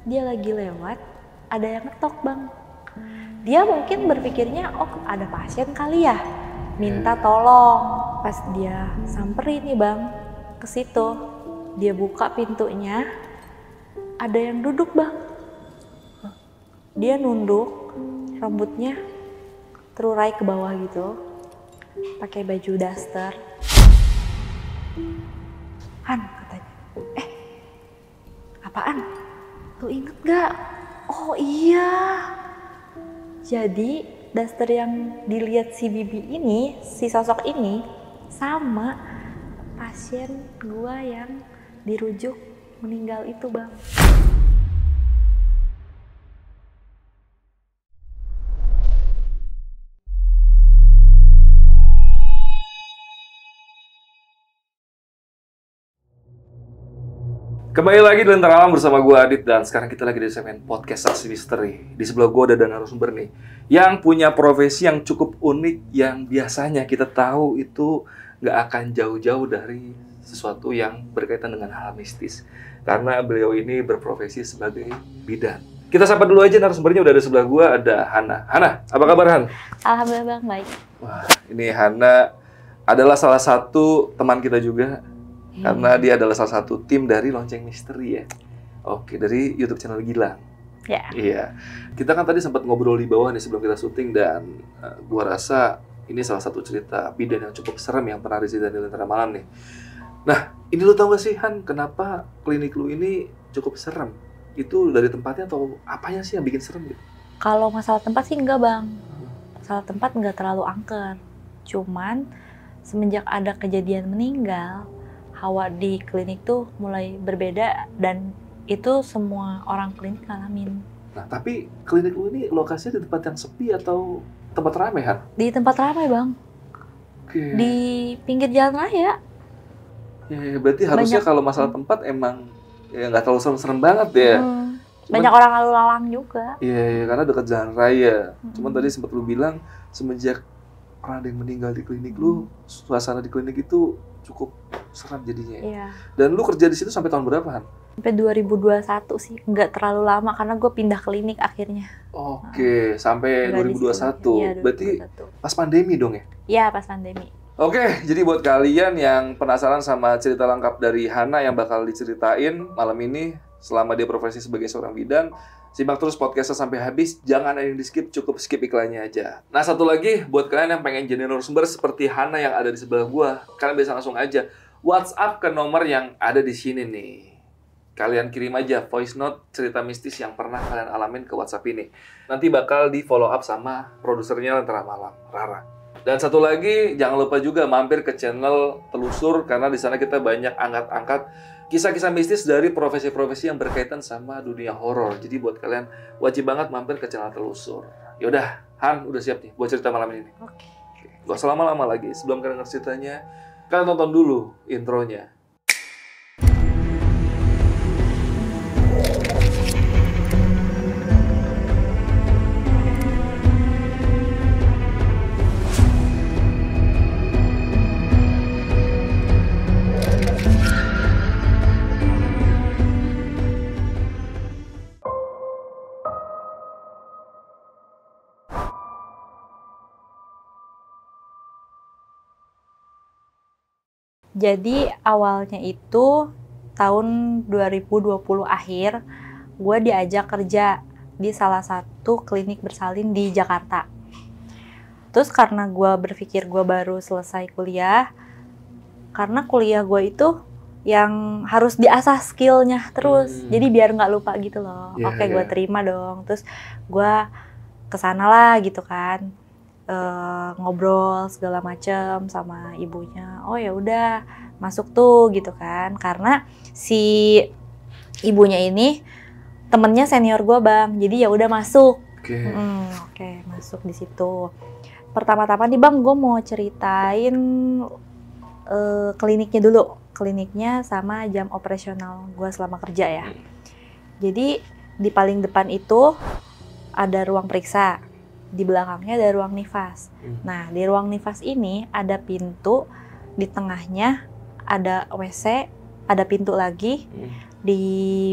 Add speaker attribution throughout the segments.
Speaker 1: pas dia lagi lewat ada yang ngetok bang dia mungkin berpikirnya oh ada pasien kali ya minta iya. tolong pas dia samperin nih bang ke situ dia buka pintunya ada yang duduk bang dia nunduk rambutnya terurai ke bawah gitu pakai baju daster Han katanya eh apaan Lu inget gak? Oh iya. Jadi daster yang dilihat si Bibi ini, si sosok ini sama pasien gua yang dirujuk meninggal itu bang.
Speaker 2: Kembali lagi di Lentera Alam bersama gue Adit dan sekarang kita lagi di segmen podcast Saksi Misteri. Di sebelah gue ada dan narasumber nih yang punya profesi yang cukup unik yang biasanya kita tahu itu nggak akan jauh-jauh dari sesuatu yang berkaitan dengan hal mistis karena beliau ini berprofesi sebagai bidan. Kita sapa dulu aja narasumbernya udah ada sebelah gue ada Hana. Hana, apa kabar Han?
Speaker 1: Alhamdulillah bang baik. Wah
Speaker 2: ini Hana adalah salah satu teman kita juga Hmm. Karena dia adalah salah satu tim dari Lonceng Misteri ya. Oke, dari YouTube channel Gilang. Yeah. Iya. Kita kan tadi sempat ngobrol di bawah nih sebelum kita syuting dan uh, gua rasa ini salah satu cerita bidan yang cukup serem yang pernah Rizky dan lentera Malam nih. Nah, ini lu tau gak sih Han, kenapa klinik lu ini cukup serem? Itu dari tempatnya atau apanya sih yang bikin serem gitu?
Speaker 1: Kalau masalah tempat sih enggak bang. Hmm. Masalah tempat enggak terlalu angker. Cuman semenjak ada kejadian meninggal, hawa di klinik tuh mulai berbeda dan itu semua orang klinik ngalamin.
Speaker 2: Nah, tapi klinik lu ini lokasinya di tempat yang sepi atau tempat ramai, Han?
Speaker 1: Di tempat ramai, Bang. Okay. Di pinggir jalan raya.
Speaker 2: Ya, berarti Banyak. harusnya kalau masalah tempat emang ya nggak terlalu serem-serem banget ya. Hmm. Cuman, Banyak orang
Speaker 1: lalu lalang juga.
Speaker 2: Iya, ya, karena dekat jalan raya. Hmm. Cuman tadi sempat lu bilang semenjak pernah ada yang meninggal di klinik lu, hmm. suasana di klinik itu cukup serat jadinya ya. Iya. Dan lu kerja di situ sampai tahun berapa, Han?
Speaker 1: Sampai 2021 sih, nggak terlalu lama karena gue pindah klinik akhirnya.
Speaker 2: Oke, nah, sampai 2021. 2021. Iya, 2021. Berarti pas pandemi dong ya?
Speaker 1: Iya, pas pandemi.
Speaker 2: Oke, jadi buat kalian yang penasaran sama cerita lengkap dari Hana yang bakal diceritain malam ini selama dia profesi sebagai seorang bidan, Simak terus podcastnya sampai habis, jangan ada yang di skip, cukup skip iklannya aja. Nah satu lagi, buat kalian yang pengen jadi narasumber seperti Hana yang ada di sebelah gua, kalian bisa langsung aja WhatsApp ke nomor yang ada di sini nih. Kalian kirim aja voice note cerita mistis yang pernah kalian alamin ke WhatsApp ini. Nanti bakal di follow up sama produsernya Lentera Malam, Rara. Dan satu lagi, jangan lupa juga mampir ke channel Telusur karena di sana kita banyak angkat-angkat kisah-kisah mistis dari profesi-profesi yang berkaitan sama dunia horor. Jadi buat kalian wajib banget mampir ke channel Telusur. Yaudah, Han udah siap nih buat cerita malam ini. Oke. Okay. Gak selama lama lagi. Sebelum kalian ngerti ceritanya, Kalian tonton dulu intronya.
Speaker 1: Jadi awalnya itu tahun 2020 akhir gue diajak kerja di salah satu klinik bersalin di Jakarta. Terus karena gue berpikir gue baru selesai kuliah, karena kuliah gue itu yang harus diasah skillnya terus, hmm. jadi biar nggak lupa gitu loh. Yeah, Oke, okay, yeah. gue terima dong. Terus gue kesana lah gitu kan uh, ngobrol segala macam sama ibunya oh ya udah masuk tuh gitu kan karena si ibunya ini temennya senior gue bang jadi ya udah masuk
Speaker 3: oke okay. hmm,
Speaker 1: oke okay, masuk di situ pertama-tama nih bang gue mau ceritain uh, kliniknya dulu kliniknya sama jam operasional gue selama kerja ya hmm. jadi di paling depan itu ada ruang periksa di belakangnya ada ruang nifas. Hmm. Nah, di ruang nifas ini ada pintu, di tengahnya ada WC, ada pintu lagi, hmm. di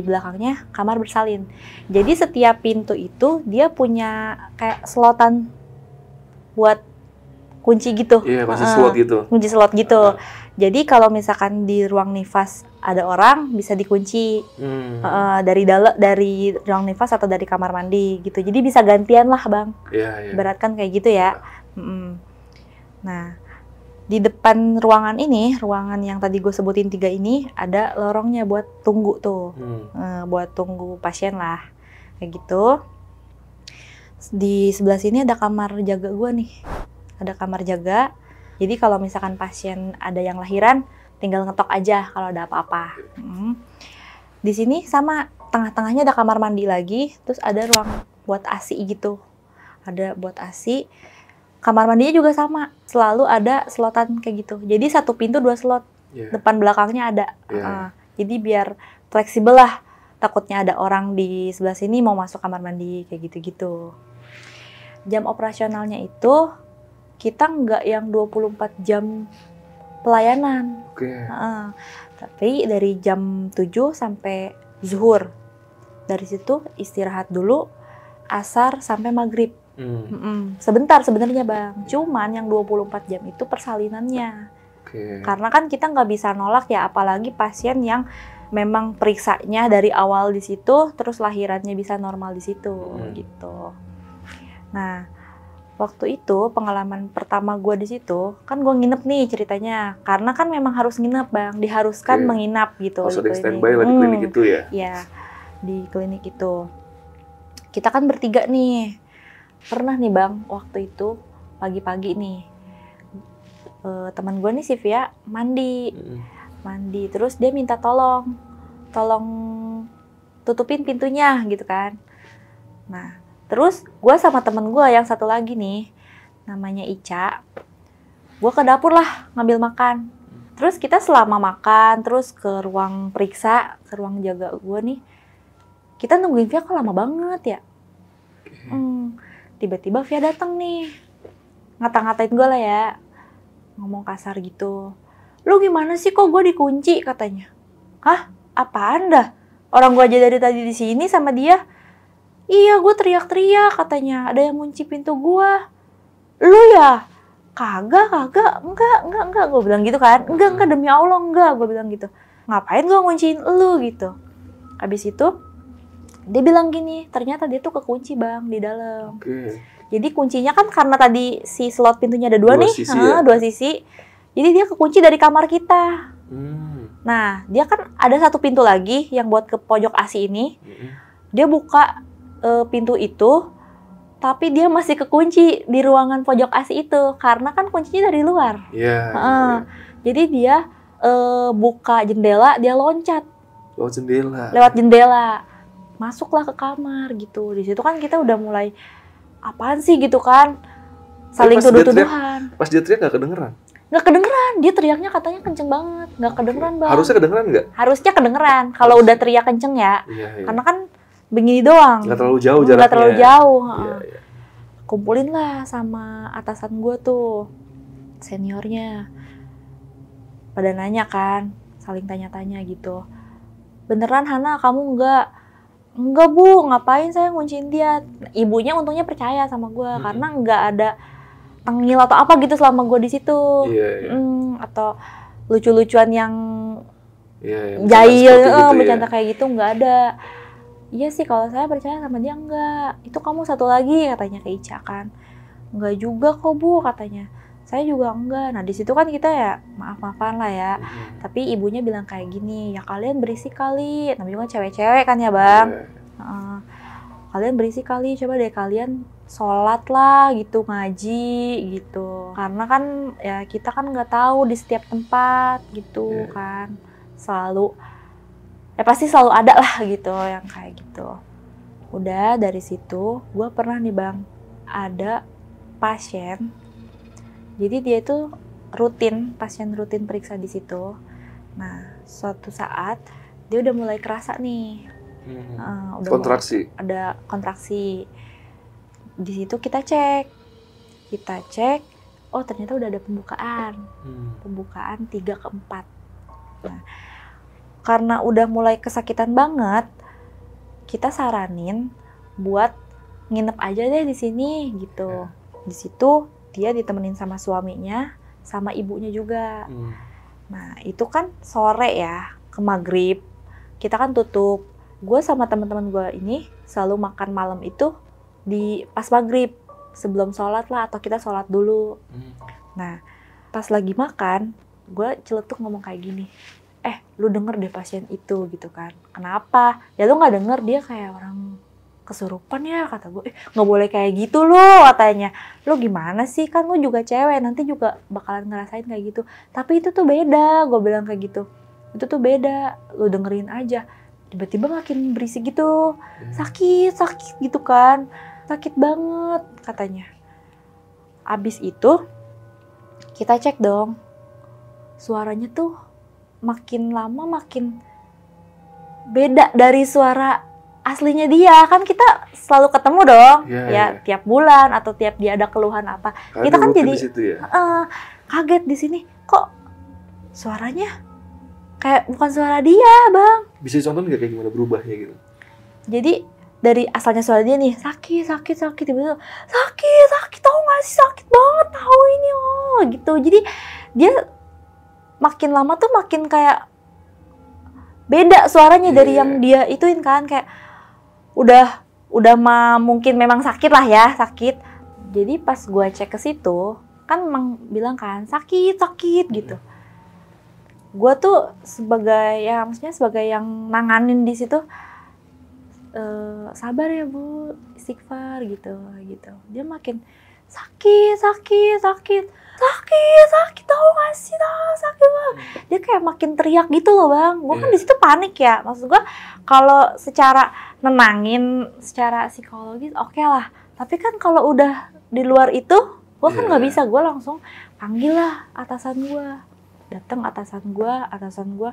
Speaker 1: belakangnya kamar bersalin. Jadi setiap pintu itu dia punya kayak selotan buat kunci gitu. Iya, masih ah, slot gitu. Kunci slot gitu. Uh. Jadi kalau misalkan di ruang nifas ada orang bisa dikunci hmm. uh, dari dalam dari ruang nifas atau dari kamar mandi gitu. Jadi bisa gantian lah bang.
Speaker 3: Yeah, yeah. Berat
Speaker 1: kan kayak gitu ya. Yeah. hmm Nah di depan ruangan ini, ruangan yang tadi gue sebutin tiga ini ada lorongnya buat tunggu tuh, hmm. uh, buat tunggu pasien lah kayak gitu. Di sebelah sini ada kamar jaga gue nih. Ada kamar jaga jadi kalau misalkan pasien ada yang lahiran, tinggal ngetok aja kalau ada apa-apa. Hmm. Di sini sama tengah-tengahnya ada kamar mandi lagi, terus ada ruang buat ASI gitu. Ada buat ASI. Kamar mandinya juga sama, selalu ada selotan kayak gitu. Jadi satu pintu dua slot, yeah. depan belakangnya ada. Yeah. Iya. Uh, jadi biar fleksibel lah. Takutnya ada orang di sebelah sini mau masuk kamar mandi kayak gitu-gitu. Jam operasionalnya itu kita nggak yang 24 jam pelayanan.
Speaker 3: Okay. Uh,
Speaker 1: tapi dari jam 7 sampai zuhur. Dari situ istirahat dulu asar sampai maghrib. Hmm. Mm -mm. Sebentar sebenarnya Bang. Cuman yang 24 jam itu persalinannya.
Speaker 3: Okay. Karena
Speaker 1: kan kita nggak bisa nolak ya apalagi pasien yang memang periksanya dari awal di situ terus lahirannya bisa normal di situ hmm. gitu. Nah, waktu itu pengalaman pertama gue di situ kan gue nginep nih ceritanya karena kan memang harus nginep bang diharuskan yeah. menginap gitu Maksud oh, di standby lah di klinik hmm. itu ya ya di klinik itu kita kan bertiga nih pernah nih bang waktu itu pagi-pagi nih e, teman gue nih Sivia mandi mm. mandi terus dia minta tolong tolong tutupin pintunya gitu kan nah Terus gue sama temen gue yang satu lagi nih, namanya Ica. Gue ke dapur lah ngambil makan. Terus kita selama makan, terus ke ruang periksa, ke ruang jaga gue nih. Kita nungguin Via kok lama banget ya. Hmm, tiba-tiba Via datang nih. Ngata-ngatain gue lah ya. Ngomong kasar gitu. Lu gimana sih kok gue dikunci katanya. Hah? Apaan dah? Orang gue aja dari tadi di sini sama dia Iya, gue teriak-teriak katanya. Ada yang ngunci pintu gue. Lu ya? Kagak, kagak. Enggak, enggak, enggak. Gue bilang gitu kan. Enggak, enggak. Demi Allah, enggak. Gue bilang gitu. Ngapain gue ngunciin lu gitu. Habis itu, dia bilang gini, ternyata dia tuh kekunci bang di dalam. Okay. Jadi kuncinya kan karena tadi si slot pintunya ada dua, dua nih, sisi ya? dua sisi. Jadi dia kekunci dari kamar kita.
Speaker 3: Hmm.
Speaker 1: Nah, dia kan ada satu pintu lagi yang buat ke pojok asi ini. Hmm. Dia buka uh, pintu itu, tapi dia masih kekunci di ruangan pojok asi itu karena kan kuncinya dari luar. Iya. Yeah, uh, yeah. Jadi dia uh, buka jendela, dia loncat.
Speaker 2: Lewat jendela.
Speaker 1: Lewat jendela. Masuklah ke kamar gitu. Di situ kan kita udah mulai apaan sih gitu kan?
Speaker 2: Saling tuduh-tuduhan. Pas dia teriak gak kedengeran?
Speaker 1: Nggak kedengeran, dia teriaknya katanya kenceng banget, nggak kedengeran bang. Harusnya kedengeran nggak? Harusnya kedengeran, kalau udah teriak kenceng ya. Iya, iya. Karena kan begini doang. Gak terlalu jauh jaraknya. Gak terlalu jauh. Ya, ya. Kumpulin lah sama atasan gue tuh, seniornya. Pada nanya kan, saling tanya-tanya gitu. Beneran Hana kamu nggak Enggak bu, ngapain saya ngunciin dia? Ibunya untungnya percaya sama gue hmm. karena nggak ada tengil atau apa gitu selama gue di situ, yeah, yeah. Hmm, atau lucu-lucuan yang
Speaker 3: yeah, yeah. jail, bercanda gitu, iya. bercanda ya.
Speaker 1: kayak gitu nggak ada iya sih kalau saya percaya sama dia enggak itu kamu satu lagi katanya ke Ica kan enggak juga kok bu katanya saya juga enggak nah di situ kan kita ya maaf maafan lah ya hmm. tapi ibunya bilang kayak gini ya kalian berisik kali namanya juga cewek-cewek kan ya bang hmm. uh, kalian berisik kali coba deh kalian sholat lah gitu ngaji gitu karena kan ya kita kan nggak tahu di setiap tempat gitu yeah. kan selalu ya pasti selalu ada lah gitu yang kayak gitu udah dari situ gue pernah nih bang ada pasien jadi dia itu rutin pasien rutin periksa di situ nah suatu saat dia udah mulai kerasa nih
Speaker 2: hmm.
Speaker 3: uh, udah kontraksi
Speaker 1: ada kontraksi di situ kita cek kita cek oh ternyata udah ada pembukaan hmm. pembukaan tiga ke 4 nah karena udah mulai kesakitan banget, kita saranin buat nginep aja deh di sini gitu. Iya. Di situ dia ditemenin sama suaminya, sama ibunya juga. Hmm. Nah, itu kan sore ya, ke maghrib. Kita kan tutup. Gue sama teman-teman gue ini selalu makan malam itu di pas maghrib. Sebelum sholat lah, atau kita sholat dulu. Hmm. Nah, pas lagi makan, gue celetuk ngomong kayak gini eh lu denger deh pasien itu gitu kan kenapa ya lu nggak denger dia kayak orang kesurupan ya kata gue eh, nggak boleh kayak gitu lu katanya lu gimana sih kan lu juga cewek nanti juga bakalan ngerasain kayak gitu tapi itu tuh beda gue bilang kayak gitu itu tuh beda lu dengerin aja tiba-tiba makin berisik gitu hmm. sakit sakit gitu kan sakit banget katanya abis itu kita cek dong suaranya tuh makin lama makin beda dari suara aslinya dia kan kita selalu ketemu dong yeah, ya yeah. tiap bulan atau tiap dia ada keluhan apa Aduh,
Speaker 3: kita kan jadi ya?
Speaker 1: uh, kaget di sini kok suaranya kayak bukan suara dia bang
Speaker 2: bisa contoh nggak kayak gimana berubahnya gitu
Speaker 1: jadi dari asalnya suara dia nih sakit sakit sakit tiba-tiba sakit sakit tau gak sih sakit banget tahu ini oh gitu jadi dia makin lama tuh makin kayak beda suaranya yeah. dari iya. yang dia ituin kan kayak udah udah mah mungkin memang sakit lah ya sakit jadi pas gua cek ke situ kan memang bilang kan sakit sakit iya. gitu Gua tuh sebagai ya maksudnya sebagai yang nanganin di situ e, sabar ya bu istighfar gitu gitu dia makin sakit sakit sakit sakit sakit tau gak sih tau sakit bang hmm. dia kayak makin teriak gitu loh bang gue kan yeah. di situ panik ya maksud gue kalau secara nenangin secara psikologis oke okay lah tapi kan kalau udah di luar itu gue kan nggak iya. bisa gue langsung panggil lah atasan gue datang atasan gue atasan gue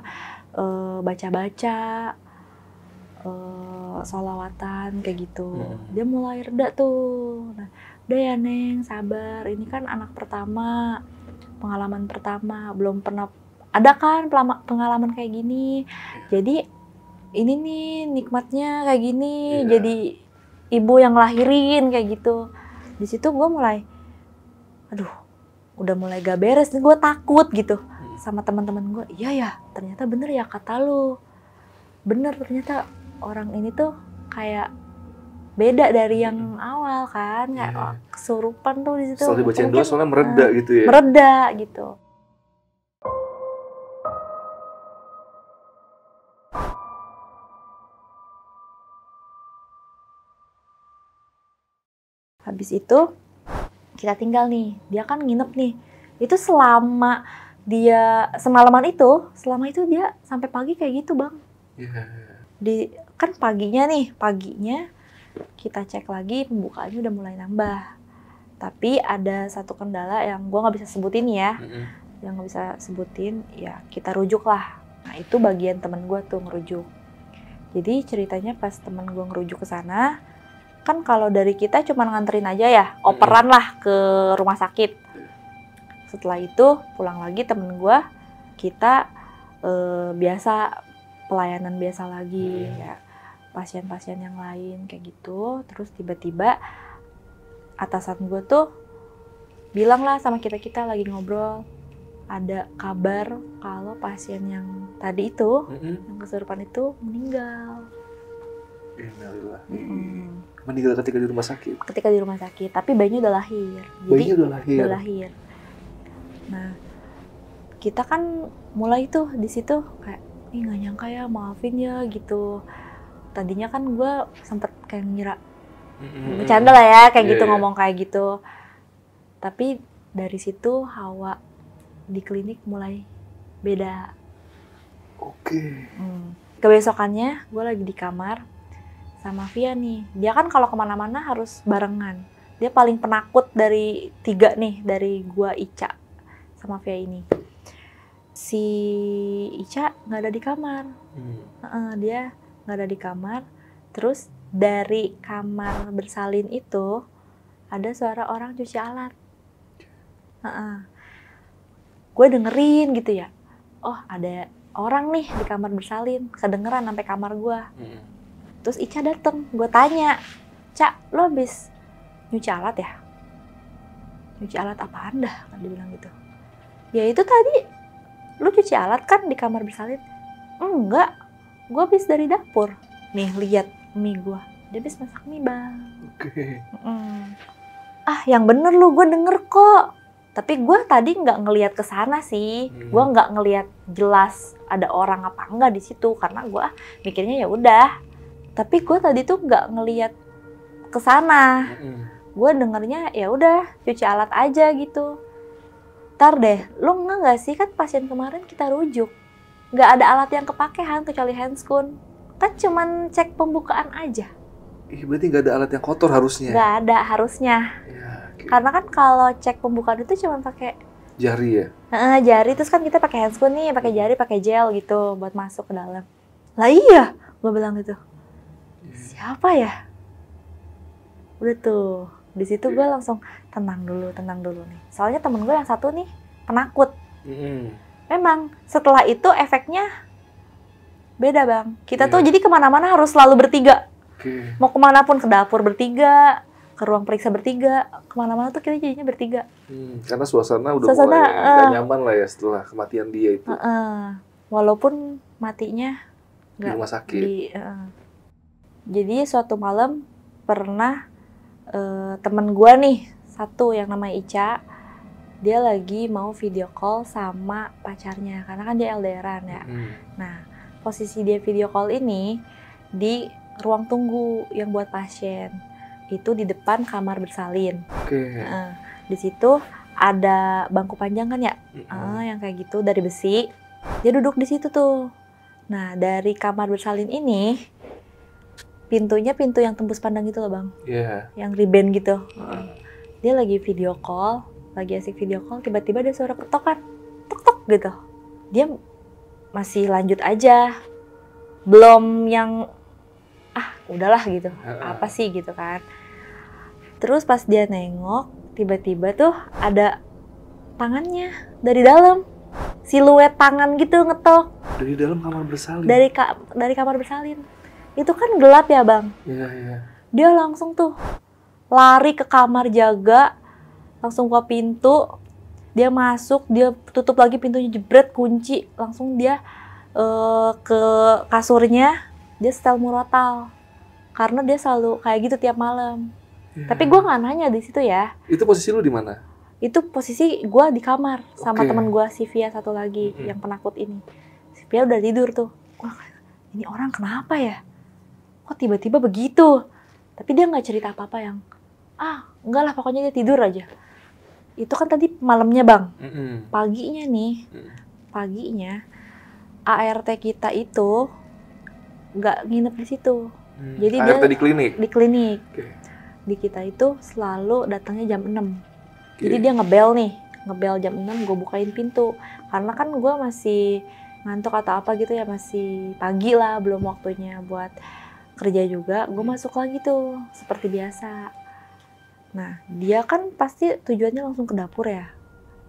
Speaker 1: uh, baca baca uh, eh, solawatan kayak gitu yeah. Hmm. dia mulai reda tuh nah udah ya neng sabar ini kan anak pertama pengalaman pertama belum pernah ada kan pengalaman kayak gini jadi ini nih nikmatnya kayak gini yeah. jadi ibu yang lahirin kayak gitu di situ gue mulai aduh udah mulai gak beres nih gue takut gitu hmm. sama teman-teman gue iya ya ternyata bener ya kata lu bener ternyata orang ini tuh kayak beda dari yang awal kan nggak yeah. kesurupan tuh di situ setelah doa soalnya
Speaker 2: mereda nah, gitu ya
Speaker 1: mereda gitu habis itu kita tinggal nih dia kan nginep nih itu selama dia semalaman itu selama itu dia sampai pagi kayak gitu bang yeah. di kan paginya nih paginya kita cek lagi pembukaannya udah mulai nambah tapi ada satu kendala yang gue nggak bisa sebutin ya mm -hmm. yang nggak bisa sebutin ya kita rujuk lah nah itu bagian temen gue tuh ngerujuk jadi ceritanya pas temen gue ngerujuk ke sana kan kalau dari kita cuma nganterin aja ya operan lah ke rumah sakit setelah itu pulang lagi temen gue kita eh, biasa pelayanan biasa lagi hmm. ya pasien-pasien yang lain kayak gitu terus tiba-tiba atasan gue tuh bilang lah sama kita kita lagi ngobrol ada kabar kalau pasien yang tadi itu mm-hmm. yang kesurupan itu meninggal.
Speaker 2: Mm-hmm. Meninggal ketika di rumah sakit.
Speaker 1: Ketika di rumah sakit, tapi bayinya udah lahir. Jadi, udah lahir. Udah lahir. Nah, kita kan mulai tuh di situ kayak, ih nggak nyangka ya, maafin ya gitu tadinya kan gue sempet kayak ngira
Speaker 3: bercanda lah ya kayak yeah, gitu yeah. ngomong
Speaker 1: kayak gitu tapi dari situ hawa di klinik mulai beda
Speaker 3: oke okay. Hmm.
Speaker 1: kebesokannya gue lagi di kamar sama Via nih dia kan kalau kemana-mana harus barengan dia paling penakut dari tiga nih dari gue Ica sama Via ini si Ica nggak ada di kamar hmm. uh, dia nggak ada di kamar terus dari kamar bersalin itu ada suara orang cuci alat uh -uh. gue dengerin gitu ya oh ada orang nih di kamar bersalin kedengeran sampai kamar gue hmm. terus Ica dateng gue tanya Cak lo bis nyuci alat ya nyuci alat apa anda, kan dibilang gitu ya itu tadi lo cuci alat kan di kamar bersalin enggak gue habis dari dapur nih lihat mie gue dia habis masak mie bang oke okay. ah yang bener lu gue denger kok tapi gue tadi nggak ngelihat ke sana sih hmm. gue nggak ngelihat jelas ada orang apa enggak di situ karena gue mikirnya ya udah tapi gue tadi tuh nggak ngelihat ke sana hmm. gue dengernya ya udah cuci alat aja gitu Ntar deh lo nggak nggak sih kan pasien kemarin kita rujuk nggak ada alat yang kepake Han kecuali handscoon Kan cuman cek pembukaan aja.
Speaker 2: Ih, berarti nggak ada alat yang kotor harusnya. Nggak
Speaker 1: ada harusnya. Ya, okay. Karena kan kalau cek pembukaan itu cuman pakai jari ya. Uh, jari terus kan kita pakai handscoon nih, pakai jari, pakai gel gitu buat masuk ke dalam. Lah iya, gue bilang gitu. Yeah. Siapa ya? Udah tuh, di situ yeah. gue langsung tenang dulu, tenang dulu nih. Soalnya temen gue yang satu nih penakut.
Speaker 3: Mm -hmm
Speaker 1: memang setelah itu efeknya beda bang. Kita yeah. tuh iya. jadi kemana-mana harus selalu bertiga. Okay. Mau kemana pun ke dapur bertiga, ke ruang periksa bertiga, kemana-mana tuh kita jadinya bertiga.
Speaker 2: Hmm, karena suasana udah suasana, mulai uh, nyaman lah ya setelah kematian dia itu. Uh,
Speaker 1: uh, walaupun matinya
Speaker 2: di rumah sakit. Di,
Speaker 1: uh, jadi suatu malam pernah uh, eh, teman gua nih satu yang namanya Ica dia lagi mau video call sama pacarnya karena kan dia elderan ya. Hmm. Nah, posisi dia video call ini di ruang tunggu yang buat pasien. Itu di depan kamar bersalin.
Speaker 3: Oke. Okay. Uh,
Speaker 1: di situ ada bangku panjang kan ya? Mm -hmm. uh, yang kayak gitu dari besi. Dia duduk di situ tuh. Nah, dari kamar bersalin ini pintunya pintu yang tembus pandang gitu loh, Bang. Iya. Yeah. Yang riben gitu. Uh. Dia lagi video call lagi asik video call tiba-tiba ada suara ketokan tok tok gitu dia masih lanjut aja belum yang ah udahlah gitu apa sih gitu kan terus pas dia nengok tiba-tiba tuh ada tangannya dari dalam siluet tangan gitu ngetok
Speaker 2: dari dalam kamar bersalin dari
Speaker 1: ka dari kamar bersalin itu kan gelap ya bang iya iya dia langsung tuh lari ke kamar jaga langsung ke pintu dia masuk dia tutup lagi pintunya jebret kunci langsung dia uh, ke kasurnya dia setel murotal karena dia selalu kayak gitu tiap malam ya. tapi gue nggak nanya di situ ya
Speaker 2: itu posisi lu di mana
Speaker 1: itu posisi gue di kamar sama okay. teman gue Sivia satu lagi mm-hmm. yang penakut ini Sivia udah tidur tuh gua, ini orang kenapa ya kok tiba-tiba begitu tapi dia nggak cerita apa-apa yang ah enggak lah pokoknya dia tidur aja itu kan tadi malamnya bang mm hmm paginya nih mm. paginya ART kita itu nggak nginep di situ
Speaker 3: mm. jadi ART dia di klinik di klinik okay.
Speaker 1: di kita itu selalu datangnya jam 6 okay. jadi dia ngebel nih ngebel jam 6 gue bukain pintu karena kan gue masih ngantuk atau apa gitu ya masih pagi lah belum waktunya buat kerja juga gue hmm. masuk lagi tuh seperti biasa Nah, dia kan pasti tujuannya langsung ke dapur ya.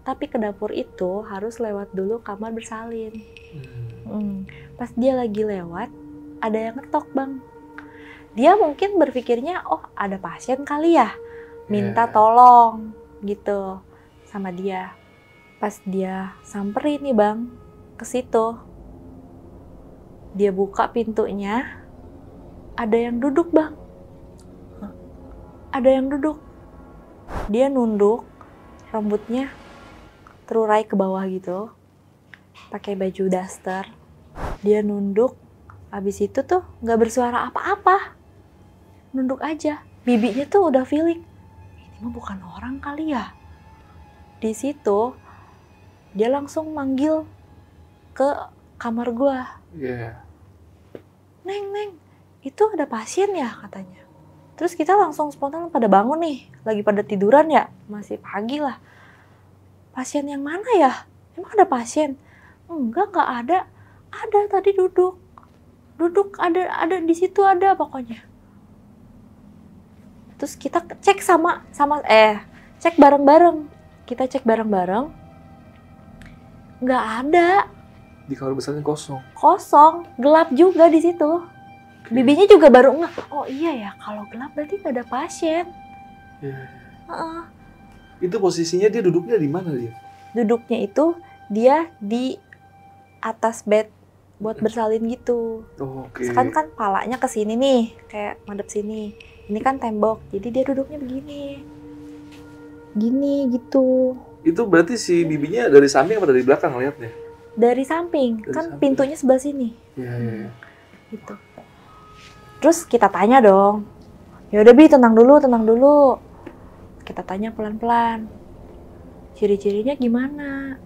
Speaker 1: Tapi ke dapur itu harus lewat dulu kamar bersalin. Hmm. hmm. Pas dia lagi lewat, ada yang ngetok bang. Dia mungkin berpikirnya, oh ada pasien kali ya, minta yeah. tolong gitu sama dia. Pas dia samperin nih bang ke situ, dia buka pintunya, ada yang duduk bang. Ada yang duduk dia nunduk rambutnya terurai ke bawah gitu pakai baju daster dia nunduk habis itu tuh nggak bersuara apa-apa nunduk aja bibinya tuh udah feeling ini mah bukan orang kali ya di situ dia langsung manggil ke kamar gua yeah. neng neng itu ada pasien ya katanya Terus kita langsung spontan pada bangun nih, lagi pada tiduran ya, masih pagi lah. Pasien yang mana ya? Emang ada pasien? Enggak, enggak ada. Ada tadi duduk. Duduk ada ada di situ ada pokoknya. Terus kita cek sama sama eh cek bareng-bareng. Kita cek bareng-bareng. Enggak ada.
Speaker 2: Di kamar besarnya kosong.
Speaker 1: Kosong, gelap juga di situ Bibinya juga baru ngeh, oh iya ya kalau gelap berarti nggak ada pasien. Yeah. Iya, iya. Uh-uh.
Speaker 2: Itu posisinya dia duduknya di mana dia?
Speaker 1: Duduknya itu dia di atas bed buat bersalin gitu.
Speaker 3: Oh, Oke. Okay. Kan kan
Speaker 1: palanya ke sini nih, kayak madep sini. Ini kan tembok, jadi dia duduknya begini. Gini gitu.
Speaker 2: Itu berarti si bibinya dari samping atau dari belakang lihatnya?
Speaker 1: Dari samping, dari kan samping. pintunya sebelah sini. Iya, iya, iya. Gitu. Terus kita tanya dong, ya udah bi tenang dulu, tenang dulu. Kita tanya pelan-pelan. Ciri-cirinya gimana?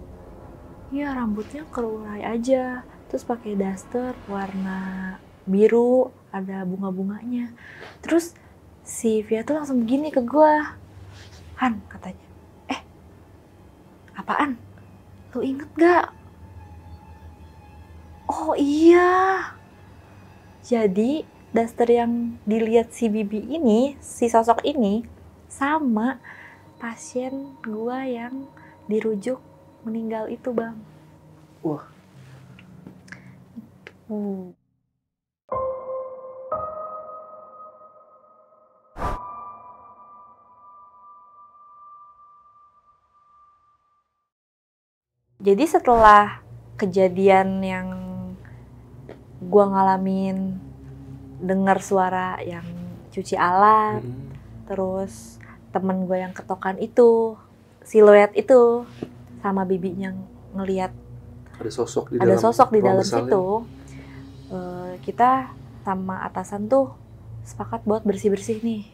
Speaker 1: Ya rambutnya kerurai aja, terus pakai daster warna biru, ada bunga-bunganya. Terus si Via tuh langsung begini ke gue, Han katanya, eh apaan? Lu inget gak Oh iya. Jadi Duster yang dilihat si Bibi ini, si sosok ini sama pasien gua yang dirujuk meninggal itu, Bang.
Speaker 3: Wah. Uh.
Speaker 1: Jadi setelah kejadian yang gua ngalamin dengar suara yang cuci alat hmm. terus temen gue yang ketokan itu siluet itu sama bibinya ngelihat
Speaker 2: ada sosok di ada dalam sosok di dalam situ
Speaker 1: uh, kita sama atasan tuh sepakat buat bersih bersih nih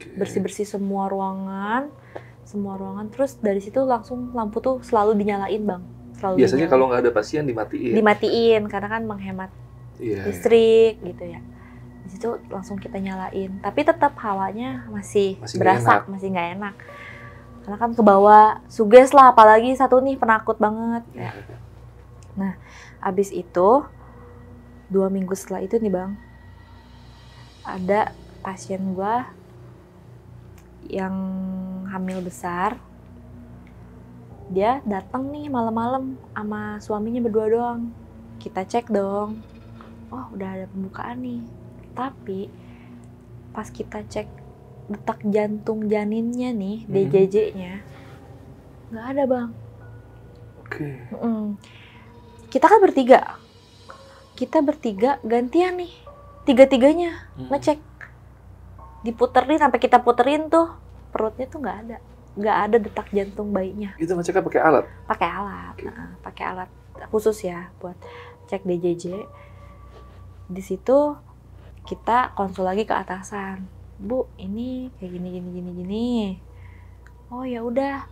Speaker 1: okay. bersih bersih semua ruangan semua ruangan terus dari situ langsung lampu tuh selalu dinyalain bang selalu biasanya kalau
Speaker 2: nggak ada pasien dimatiin dimatiin
Speaker 1: karena kan menghemat yeah. Iya. listrik gitu ya habis itu langsung kita nyalain tapi tetap hawanya masih, masih berasa gak masih nggak enak karena kan ke bawah suges lah apalagi satu nih penakut banget ya. nah abis itu dua minggu setelah itu nih bang ada pasien gua yang hamil besar dia datang nih malam-malam sama suaminya berdua doang kita cek dong oh udah ada pembukaan nih tapi pas kita cek detak jantung janinnya nih hmm. DJJ-nya nggak ada bang. Oke. Okay. Mm. Kita kan bertiga, kita bertiga gantian nih tiga tiganya hmm. ngecek diputerin sampai kita puterin tuh perutnya tuh nggak ada nggak ada detak jantung bayinya.
Speaker 2: Itu ngeceknya pakai alat?
Speaker 1: Pakai alat, okay. nah, pakai alat khusus ya buat cek DJJ. Di situ kita konsul lagi ke atasan bu ini kayak gini gini gini gini oh ya udah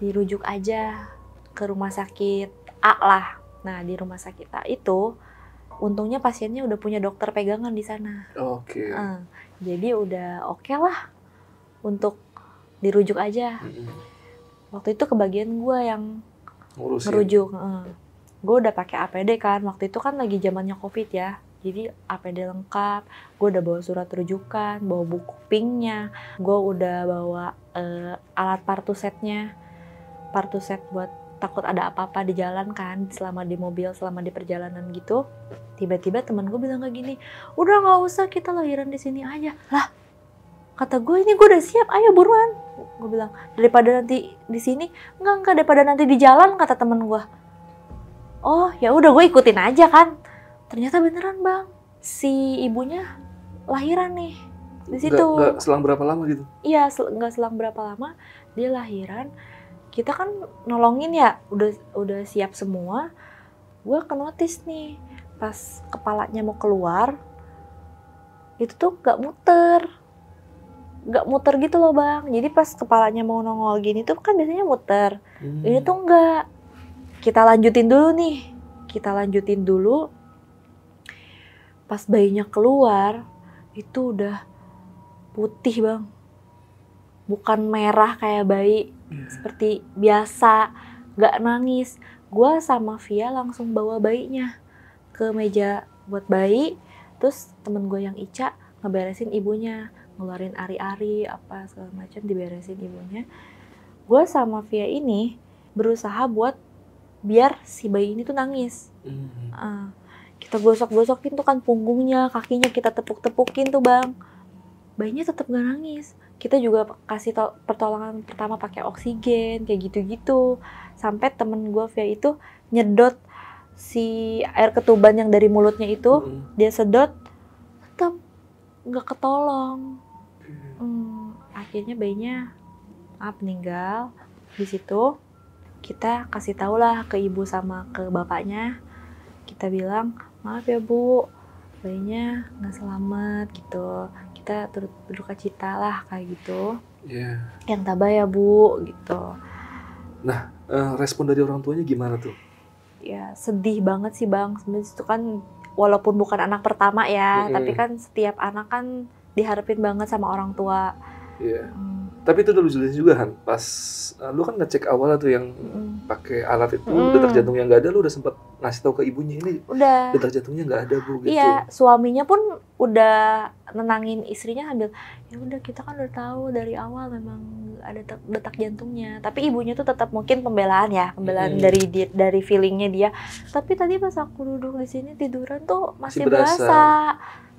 Speaker 1: dirujuk aja ke rumah sakit A lah nah di rumah sakit A itu untungnya pasiennya udah punya dokter pegangan di sana
Speaker 3: oke okay. uh,
Speaker 1: jadi udah oke okay lah untuk dirujuk aja mm -hmm. waktu itu kebagian gue yang
Speaker 3: merujuk,
Speaker 1: uh, gue udah pakai APD kan waktu itu kan lagi zamannya covid ya jadi APD lengkap gue udah bawa surat rujukan bawa buku pinknya gue udah bawa uh, alat partu setnya partu set buat takut ada apa-apa di jalan kan selama di mobil selama di perjalanan gitu tiba-tiba teman gue bilang kayak gini udah nggak usah kita lahiran di sini aja lah kata gue ini gue udah siap ayo buruan gue bilang daripada nanti di sini enggak enggak daripada nanti di jalan kata teman gue oh ya udah gue ikutin aja kan ternyata beneran bang si ibunya lahiran nih di situ gak, gak
Speaker 2: selang berapa lama gitu
Speaker 1: iya sel, gak selang berapa lama dia lahiran kita kan nolongin ya udah udah siap semua gue kenotis nih pas kepalanya mau keluar itu tuh gak muter gak muter gitu loh bang jadi pas kepalanya mau nongol gini tuh kan biasanya muter hmm. ini tuh gak kita lanjutin dulu nih kita lanjutin dulu pas bayinya keluar itu udah putih bang bukan merah kayak bayi yeah. seperti biasa nggak nangis gue sama Via langsung bawa bayinya ke meja buat bayi terus temen gue yang Ica ngeberesin ibunya ngeluarin ari-ari apa segala macam diberesin ibunya gue sama Via ini berusaha buat biar si bayi ini tuh nangis -hmm. uh, kita gosok-gosokin tuh kan punggungnya kakinya kita tepuk-tepukin tuh bang bayinya tetap gak nangis kita juga kasih pertolongan pertama pakai oksigen kayak gitu-gitu sampai temen gue via itu nyedot si air ketuban yang dari mulutnya itu hmm. dia sedot tetap nggak ketolong mm-hmm. hmm, akhirnya bayinya maaf meninggal di situ kita kasih tahu lah ke ibu sama ke bapaknya kita bilang maaf ya bu bayinya nggak selamat gitu kita turut berduka cita lah kayak gitu yeah. yang tabah ya bu gitu
Speaker 2: nah eh, respon dari orang tuanya gimana tuh
Speaker 1: ya sedih banget sih bang sebenarnya itu kan walaupun bukan anak pertama ya mm -hmm. tapi kan setiap anak kan diharapin banget sama orang tua
Speaker 2: yeah. hmm tapi itu dulu lu juga kan pas uh, lu kan ngecek awal tuh yang mm. pakai alat itu mm. detak jantung yang nggak ada lu udah sempet ngasih tahu ke ibunya ini udah. detak jantungnya nggak ada bu iya, gitu iya
Speaker 1: suaminya pun udah nenangin istrinya ambil ya udah kita kan udah tahu dari awal memang ada detak, jantungnya tapi ibunya tuh tetap mungkin pembelaan ya pembelaan mm. dari dari feelingnya dia tapi tadi pas aku duduk di sini tiduran tuh masih, masih berasa, berasa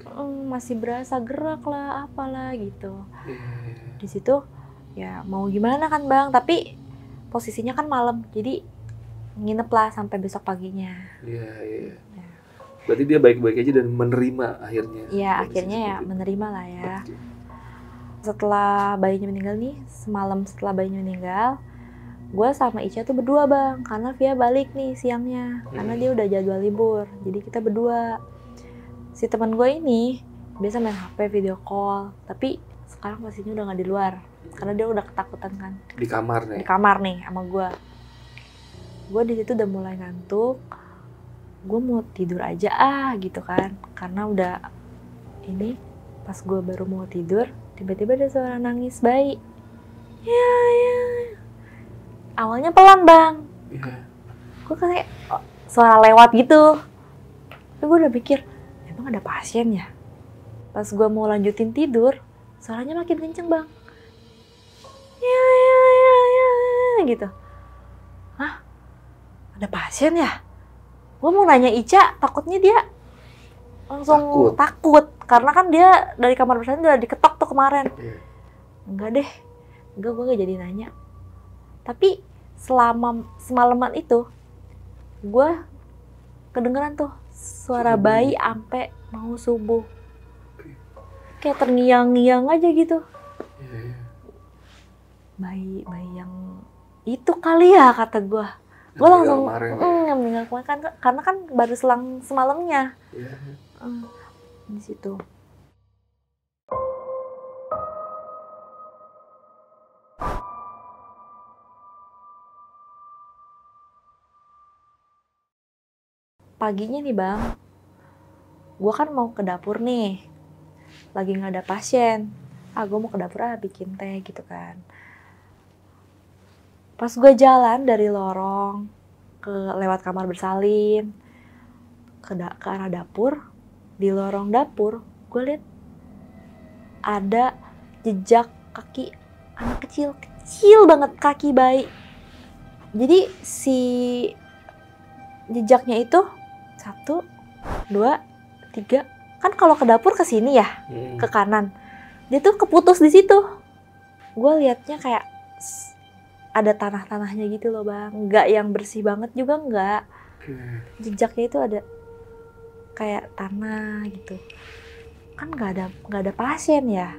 Speaker 1: um, masih berasa gerak lah apalah gitu yeah. Iya. di situ ya mau gimana kan bang tapi posisinya kan malam jadi nginep lah sampai besok paginya
Speaker 3: iya yeah, iya yeah.
Speaker 2: yeah. berarti dia baik-baik aja dan menerima akhirnya
Speaker 1: iya akhirnya ya itu. menerima lah ya okay. setelah bayinya meninggal nih semalam setelah bayinya meninggal gue sama Ica tuh berdua bang karena Via balik nih siangnya karena hmm. dia udah jadwal libur jadi kita berdua si teman gue ini biasa main HP video call tapi sekarang pastinya udah nggak di luar karena dia udah ketakutan kan
Speaker 2: di kamar nih di kamar
Speaker 1: nih sama gue gue di situ udah mulai ngantuk gue mau tidur aja ah gitu kan karena udah ini pas gue baru mau tidur tiba-tiba ada suara nangis bayi ya ya awalnya pelan bang iya. gue kayak oh, suara lewat gitu tapi gue udah pikir Emang ada pasien ya? Pas gue mau lanjutin tidur, suaranya makin kenceng bang. Ya, ya, ya, ya, gitu. Hah? Ada pasien ya? Gue mau nanya Ica, takutnya dia langsung takut, takut. karena kan dia dari kamar besar udah diketok tuh kemarin. Iya. Enggak deh, enggak gue gak jadi nanya. Tapi selama semalaman itu, gue kedengeran tuh suara bayi ampe mau subuh kayak terngiang-ngiang aja gitu iya, iya. bayi bayi yang itu kali ya kata gue gue langsung kemarin, ya? mm, ya. kan karena kan baru selang semalamnya yeah. mm, di situ paginya nih bang, gue kan mau ke dapur nih, lagi nggak ada pasien, ah gue mau ke dapur ah bikin teh gitu kan. Pas gue jalan dari lorong ke lewat kamar bersalin ke, da ke arah dapur, di lorong dapur gue lihat ada jejak kaki anak kecil kecil banget kaki bayi jadi si jejaknya itu satu, dua, tiga. Kan kalau ke dapur ke sini ya, hmm. ke kanan. Dia tuh keputus di situ. Gue liatnya kayak ada tanah-tanahnya gitu loh bang. Nggak yang bersih banget juga nggak. Hmm. Jejaknya itu ada kayak tanah gitu. Kan nggak ada nggak ada pasien ya.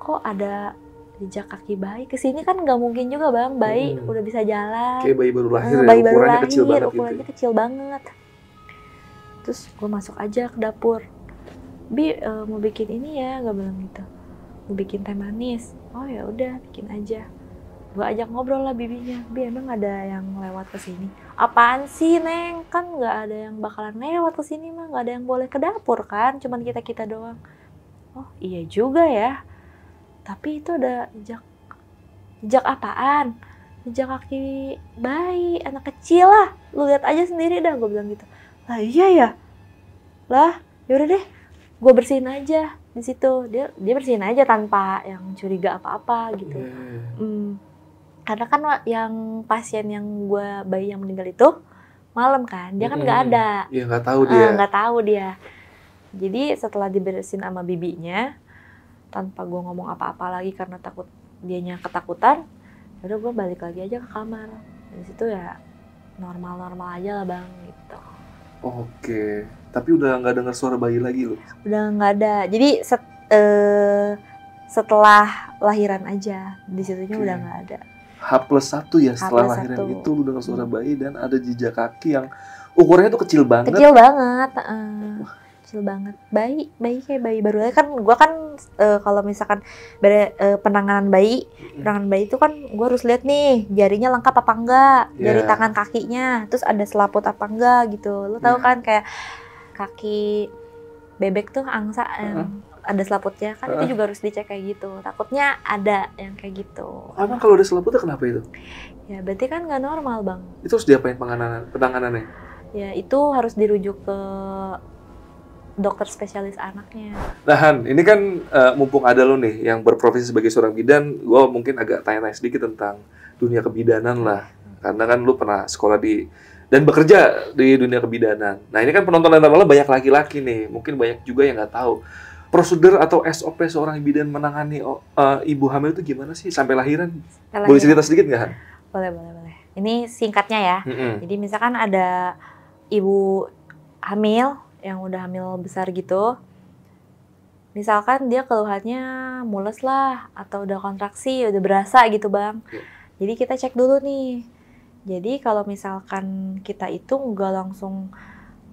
Speaker 1: Kok ada jejak kaki bayi sini kan nggak mungkin juga bang bayi hmm. udah bisa jalan kayak bayi baru hmm, lahir nah, ya, bayi baru lahir kecil banget gitu. ukurannya gitu. kecil banget terus gue masuk aja ke dapur bi uh, mau bikin ini ya nggak bilang gitu mau bikin teh manis oh ya udah bikin aja gue ajak ngobrol lah bibinya bi emang ada yang lewat ke sini apaan sih neng kan nggak ada yang bakalan lewat ke sini mah nggak ada yang boleh ke dapur kan cuman kita kita doang oh iya juga ya tapi itu ada jejak jejak apaan? Jejak kaki bayi, anak kecil lah. Lu lihat aja sendiri dah gue bilang gitu. Lah iya ya. Lah, yaudah deh. Gue bersihin aja di situ. Dia dia bersihin aja tanpa yang curiga apa-apa gitu. Iya, iya, iya. Hmm. Karena kan yang pasien yang gue bayi yang meninggal itu malam kan, dia kan nggak hmm. ada.
Speaker 3: Iya nggak tahu ah, dia. Nggak uh,
Speaker 1: tahu dia. Jadi setelah dibersihin sama bibinya, tanpa gue ngomong apa-apa lagi karena takut dianya ketakutan ya udah gue balik lagi aja ke kamar di situ ya normal-normal aja lah bang gitu
Speaker 2: oke tapi udah nggak dengar suara bayi lagi lo
Speaker 1: udah nggak ada jadi set, uh, setelah lahiran aja di situnya nya udah nggak ada
Speaker 2: H plus satu ya setelah lahiran itu lu dengar suara bayi dan ada jejak kaki yang ukurannya tuh kecil banget kecil
Speaker 1: banget uh kecil banget bayi bayi kayak bayi baru kan gue kan uh, kalau misalkan ber, uh, eh, penanganan bayi penanganan bayi itu kan gue harus lihat nih jarinya lengkap apa enggak jari iya. tangan kakinya terus ada selaput apa enggak gitu lo tau mm. kan kayak kaki bebek tuh angsa uh -huh. ada selaputnya kan uh -huh. itu juga harus dicek kayak gitu takutnya ada yang kayak gitu emang kalau
Speaker 2: ada selaputnya kenapa itu
Speaker 1: ya berarti kan nggak normal bang
Speaker 2: itu harus diapain penanganan penanganannya
Speaker 1: ya itu harus dirujuk ke dokter spesialis anaknya.
Speaker 2: Nah Han, ini kan uh, mumpung ada lo nih yang berprofesi sebagai seorang bidan, gue mungkin agak tanya-tanya sedikit tentang dunia kebidanan lah. Karena kan lu pernah sekolah di dan bekerja di dunia kebidanan. Nah ini kan penonton lain malah banyak laki-laki nih, mungkin banyak juga yang nggak tahu prosedur atau SOP seorang bidan menangani uh, ibu hamil itu gimana sih sampai lahiran? boleh cerita sedikit nggak?
Speaker 1: Boleh, boleh, boleh. Ini singkatnya ya. Mm -hmm. Jadi misalkan ada ibu hamil yang udah hamil besar gitu misalkan dia keluhannya mules lah atau udah kontraksi udah berasa gitu bang iya. jadi kita cek dulu nih jadi kalau misalkan kita itu nggak langsung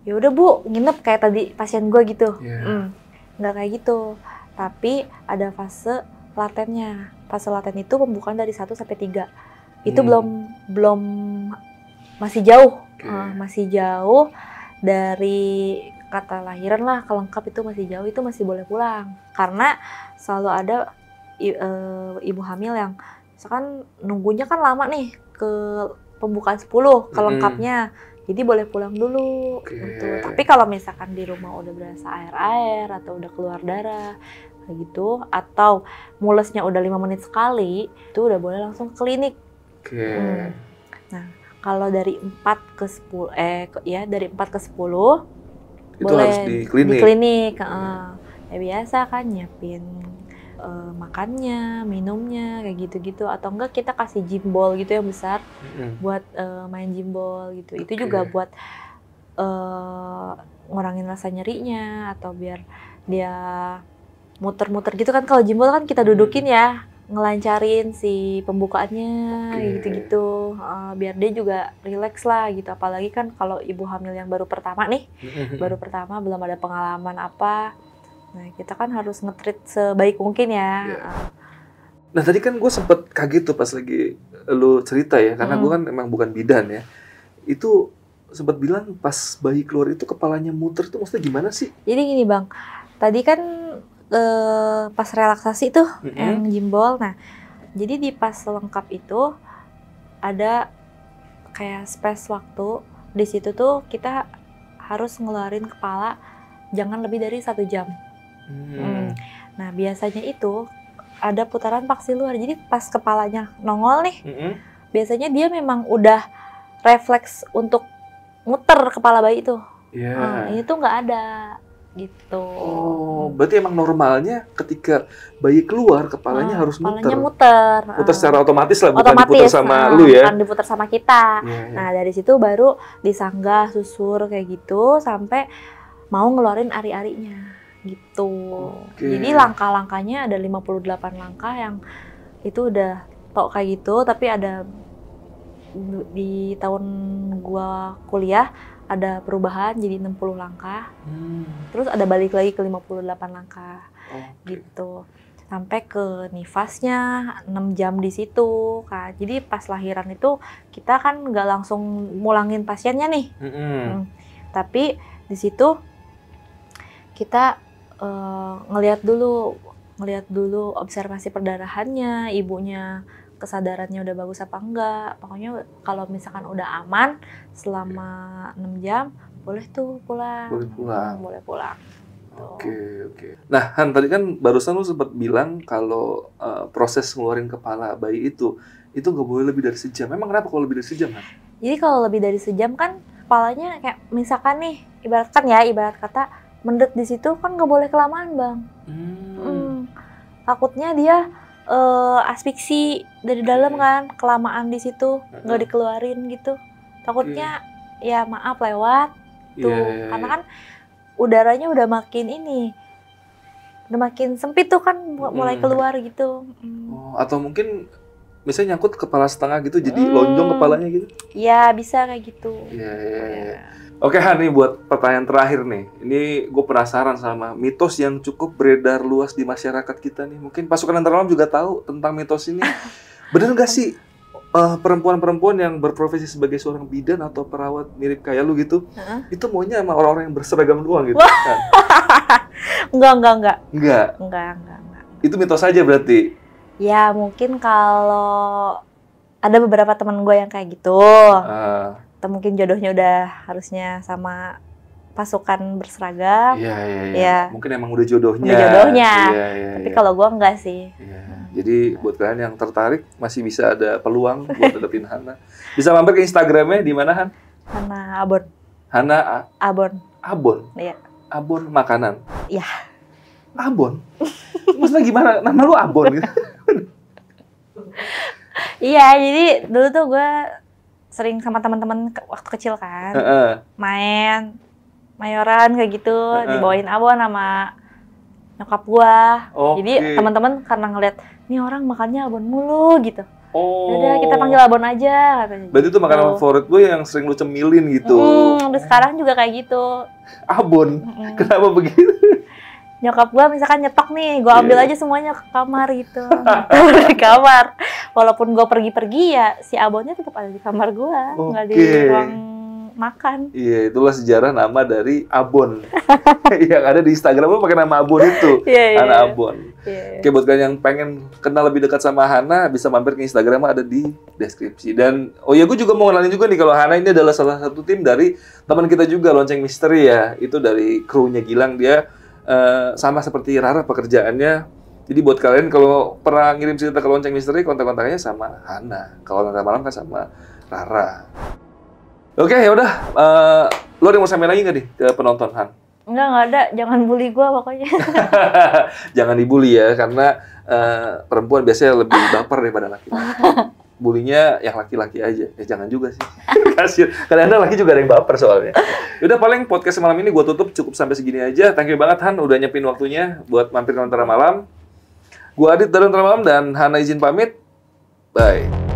Speaker 1: ya udah bu nginep kayak tadi pasien gue gitu yeah. mm, kayak gitu tapi ada fase latennya fase laten itu pembukaan dari 1 sampai tiga itu hmm. belum belum masih jauh okay. uh, masih jauh dari kata lahiran lah kelengkap itu masih jauh itu masih boleh pulang karena selalu ada i, e, ibu hamil yang misalkan nunggunya kan lama nih ke pembukaan 10 kelengkapnya hmm. jadi boleh pulang dulu okay.
Speaker 3: gitu tapi
Speaker 1: kalau misalkan di rumah udah berasa air air atau udah keluar darah gitu atau mulesnya udah lima menit sekali itu udah boleh langsung ke klinik
Speaker 3: okay. hmm.
Speaker 1: nah kalau dari 4 ke 10 eh ya dari 4 ke 10 itu boleh harus di klinik. Di klinik, uh, ya biasa kan nyiapin uh, makannya, minumnya, kayak gitu-gitu. Atau enggak kita kasih jimbol gitu yang besar hmm. buat uh, main jimbol gitu. Okay. Itu juga buat uh, ngurangin rasa nyerinya atau biar dia muter-muter gitu kan. Kalau jimbol kan kita dudukin ya ngelancarin si pembukaannya okay. gitu-gitu uh, biar dia juga rileks lah gitu apalagi kan kalau ibu hamil yang baru pertama nih baru pertama belum ada pengalaman apa nah kita kan harus ngetrit sebaik mungkin ya yeah. Iya.
Speaker 2: nah tadi kan gue sempet kaget tuh pas lagi lo cerita ya karena hmm. gue kan emang bukan bidan ya itu sempet bilang pas bayi keluar itu kepalanya muter itu maksudnya gimana sih
Speaker 1: jadi gini bang tadi kan uh, pas relaksasi tuh mm -hmm. yang jimbol. Nah, jadi di pas lengkap itu ada kayak space waktu. Di situ tuh kita harus ngeluarin kepala jangan lebih dari satu jam. Hmm. Hmm. Nah, biasanya itu ada putaran paksi luar. Jadi pas kepalanya nongol nih, mm -hmm. biasanya dia memang udah refleks untuk muter kepala bayi itu.
Speaker 2: Yeah. Iya. Nah, ini
Speaker 1: tuh nggak ada gitu. Oh,
Speaker 2: berarti emang normalnya ketika bayi keluar kepalanya ah, harus kepalanya muter. Kepalanya
Speaker 1: muter. Ah. Muter
Speaker 2: secara otomatis lah, otomatis, bukan diputar sama nah, lu ya. Bukan
Speaker 1: diputar sama kita. Yeah, iya. Nah, dari situ baru disanggah, susur kayak gitu sampai mau ngeluarin ari-arinya gitu. Okay. Jadi langkah-langkahnya ada 58 langkah yang itu udah tok kayak gitu, tapi ada di tahun gua kuliah ada perubahan jadi 60 langkah. Hmm. Terus ada balik lagi ke 58 langkah. Okay. Gitu. Sampai ke nifasnya 6 jam di situ. Kak. Jadi pas lahiran itu kita kan nggak langsung mulangin pasiennya nih. -hmm. hmm. Tapi di situ kita uh, ngelihat dulu ngelihat dulu observasi perdarahannya, ibunya kesadarannya udah bagus apa enggak pokoknya kalau misalkan udah aman selama 6 jam boleh tuh pulang boleh pulang hmm, boleh pulang gitu.
Speaker 2: Oke okay, oke. Okay. Nah Han tadi kan barusan lu sempat bilang kalau uh, proses ngeluarin kepala bayi itu itu nggak boleh lebih dari sejam. Emang kenapa kalau lebih dari sejam Han?
Speaker 1: Jadi kalau lebih dari sejam kan kepalanya kayak misalkan nih ibaratkan ya ibarat kata mendet di situ kan nggak boleh kelamaan bang.
Speaker 3: Hmm. Hmm,
Speaker 1: takutnya dia uh, eh, aspiksi dari dalam hmm. kan kelamaan di situ nggak hmm. dikeluarin gitu takutnya hmm. ya maaf lewat
Speaker 3: iya, tuh yeah, yeah, yeah. karena
Speaker 1: kan udaranya udah makin ini udah makin sempit tuh kan hmm. mulai hmm. keluar gitu hmm.
Speaker 2: Oh, atau mungkin misalnya nyangkut kepala setengah gitu jadi hmm. lonjong kepalanya gitu
Speaker 1: ya bisa kayak gitu
Speaker 2: yeah, yeah, yeah. Yeah. Oke Han, nih buat pertanyaan terakhir nih. Ini gue penasaran sama mitos yang cukup beredar luas di masyarakat kita nih. Mungkin pasukan antara malam juga tahu tentang mitos ini. Bener gak sih eh, perempuan-perempuan uh, yang berprofesi sebagai seorang bidan atau perawat mirip kayak lu gitu, uh-huh. itu maunya sama orang-orang yang berseragam doang gitu kan?
Speaker 1: enggak, enggak, enggak. Enggak? Enggak, enggak, enggak.
Speaker 2: Itu mitos aja berarti?
Speaker 1: Ya mungkin kalau ada beberapa teman gue yang kayak gitu. Uh atau mungkin jodohnya udah harusnya sama pasukan berseragam. Iya, iya, iya. Ya.
Speaker 2: Mungkin emang udah jodohnya. Udah jodohnya. Ya, ya, Tapi ya. kalau
Speaker 1: gue enggak sih. Ya.
Speaker 2: Jadi buat kalian yang tertarik masih bisa ada peluang buat dapetin Hana. Bisa mampir ke Instagramnya di mana Han?
Speaker 1: Hana Abon.
Speaker 2: Hana A Abon. Abon. Iya. Abon makanan. Iya. Abon. Maksudnya gimana? Nama lu Abon gitu.
Speaker 1: Iya, jadi dulu tuh gue sering sama teman-teman ke, waktu kecil kan uh -uh. main mayoran kayak gitu uh -uh. dibawain abon sama nyokap gua okay. jadi teman-teman karena ngeliat ini orang makannya abon mulu gitu
Speaker 3: Oh. Udah kita panggil
Speaker 1: abon aja katanya. Berarti itu gitu. makanan
Speaker 2: favorit gue yang sering lu cemilin gitu. Hmm,
Speaker 1: sekarang juga kayak gitu. Abon. Mm
Speaker 2: Kenapa begitu?
Speaker 1: nyokap gue misalkan nyetok nih gue iya, ambil yeah. aja semuanya ke kamar gitu di kamar walaupun gue pergi-pergi ya si abonnya tetap ada di kamar gue okay. nggak di ruang makan
Speaker 2: iya yeah, itulah sejarah nama dari abon yang ada di Instagram gue pakai nama abon itu yeah, yeah. anak abon yeah. oke buat kalian yang pengen kenal lebih dekat sama Hana bisa mampir ke Instagram ada di deskripsi dan oh ya gue juga mau kenalin juga nih kalau Hana ini adalah salah satu tim dari teman kita juga lonceng misteri ya itu dari krunya Gilang dia Eh, sama seperti Rara pekerjaannya. Jadi buat kalian kalau pernah ngirim cerita ke lonceng misteri, kontak-kontaknya sama Hana. Kalau nanti malam kan sama Rara. Oke, okay, ya Uh, eh, lo ada yang mau sampein lagi nggak nih ke penonton Han?
Speaker 1: Enggak, nggak ada. Jangan bully gue pokoknya.
Speaker 2: Jangan dibully ya, karena uh, perempuan biasanya lebih baper daripada laki-laki. bulinya yang laki-laki aja. Eh jangan juga sih. kasir Kalian anda laki juga ada yang baper soalnya. Udah paling podcast malam ini gue tutup cukup sampai segini aja. Thank you banget Han udah nyepin waktunya buat mampir nonton malam. Gue Adit dari nonton malam dan Hana izin pamit. Bye.